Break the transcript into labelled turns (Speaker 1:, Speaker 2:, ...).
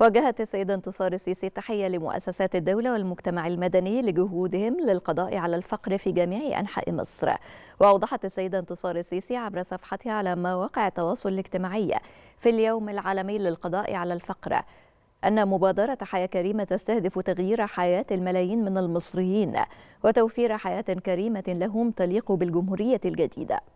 Speaker 1: وجهت السيدة انتصار السيسي تحية لمؤسسات الدولة والمجتمع المدني لجهودهم للقضاء على الفقر في جميع أنحاء مصر وأوضحت السيدة انتصار السيسي عبر صفحتها على مواقع التواصل الاجتماعي في اليوم العالمي للقضاء على الفقر أن مبادرة حياة كريمة تستهدف تغيير حياة الملايين من المصريين وتوفير حياة كريمة لهم تليق بالجمهورية الجديدة